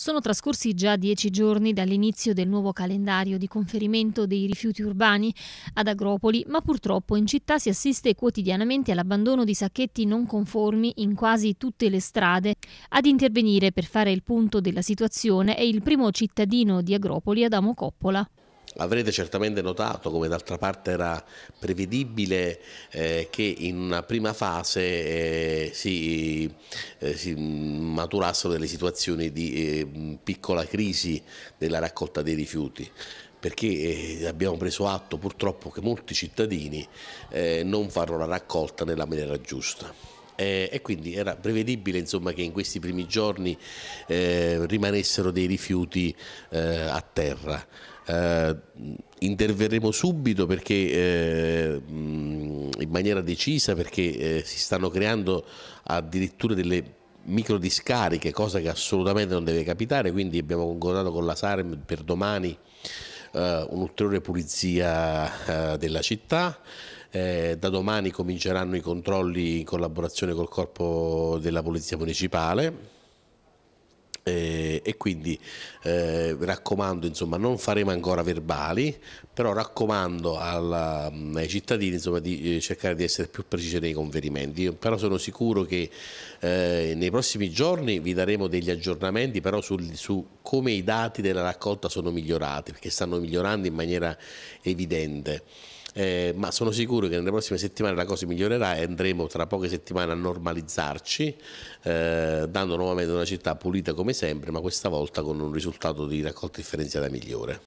Sono trascorsi già dieci giorni dall'inizio del nuovo calendario di conferimento dei rifiuti urbani ad Agropoli, ma purtroppo in città si assiste quotidianamente all'abbandono di sacchetti non conformi in quasi tutte le strade. Ad intervenire per fare il punto della situazione è il primo cittadino di Agropoli, Adamo Coppola. Avrete certamente notato, come d'altra parte era prevedibile, eh, che in una prima fase eh, si, eh, si, maturassero delle situazioni di eh, piccola crisi della raccolta dei rifiuti perché eh, abbiamo preso atto purtroppo che molti cittadini eh, non fanno la raccolta nella maniera giusta. Eh, e quindi era prevedibile insomma, che in questi primi giorni eh, rimanessero dei rifiuti eh, a terra eh, interverremo subito perché eh, in maniera decisa perché eh, si stanno creando addirittura delle micro discariche, cosa che assolutamente non deve capitare, quindi abbiamo concordato con la Sarem per domani eh, un'ulteriore pulizia eh, della città. Eh, da domani cominceranno i controlli in collaborazione col corpo della Polizia Municipale e quindi eh, raccomando, insomma, non faremo ancora verbali, però raccomando alla, mm, ai cittadini insomma, di eh, cercare di essere più precisi nei conferimenti. Io però sono sicuro che eh, nei prossimi giorni vi daremo degli aggiornamenti però sul, su come i dati della raccolta sono migliorati, perché stanno migliorando in maniera evidente eh, ma sono sicuro che nelle prossime settimane la cosa migliorerà e andremo tra poche settimane a normalizzarci, eh, dando nuovamente una città pulita come sempre, ma questa volta con un risultato di raccolta differenziata migliore.